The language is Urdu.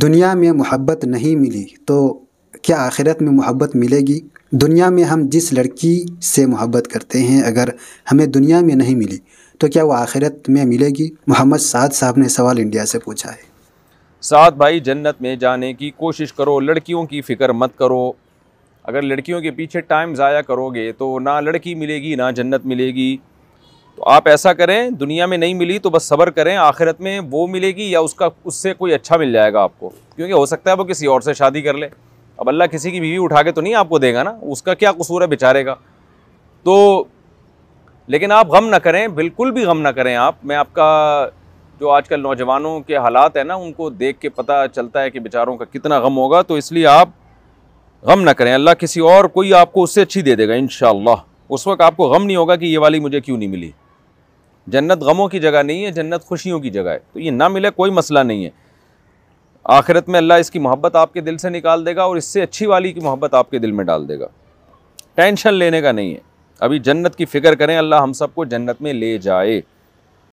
دنیا میں محبت نہیں ملی تو کیا آخرت میں محبت ملے گی دنیا میں ہم جس لڑکی سے محبت کرتے ہیں اگر ہمیں دنیا میں نہیں ملی تو کیا وہ آخرت میں ملے گی محمد سعد صاحب نے سوال انڈیا سے پوچھا ہے سعد بھائی جنت میں جانے کی کوشش کرو لڑکیوں کی فکر مت کرو اگر لڑکیوں کے پیچھے ٹائم ضائع کرو گے تو نہ لڑکی ملے گی نہ جنت ملے گی آپ ایسا کریں دنیا میں نہیں ملی تو بس صبر کریں آخرت میں وہ ملے گی یا اس کا اس سے کوئی اچھا مل جائے گا آپ کو کیونکہ ہو سکتا ہے وہ کسی اور سے شادی کر لے اب اللہ کسی کی بیوی اٹھا کے تو نہیں آپ کو دے گا نا اس کا کیا قصور ہے بیچارے کا تو لیکن آپ غم نہ کریں بالکل بھی غم نہ کریں آپ میں آپ کا جو آج کل نوجوانوں کے حالات ہیں نا ان کو دیکھ کے پتہ چلتا ہے کہ بیچاروں کا کتنا غم ہوگا تو اس لیے آپ غم نہ کریں اللہ کسی اور کوئی آپ کو اس سے اچھی دے دے گا انشاءاللہ اس وقت آپ کو غم نہیں ہوگا کہ یہ والی مجھے کیوں نہیں ملی جنت غموں کی جگہ نہیں ہے جنت خوشیوں کی جگہ ہے تو یہ نہ ملے کوئی مسئلہ نہیں ہے آخرت میں اللہ اس کی محبت آپ کے دل سے نکال دے گا اور اس سے اچھی والی کی محبت آپ کے دل میں ڈال دے گا ٹینشن لینے کا نہیں ہے ابھی جنت کی فکر کریں اللہ ہم سب کو جنت میں لے جائے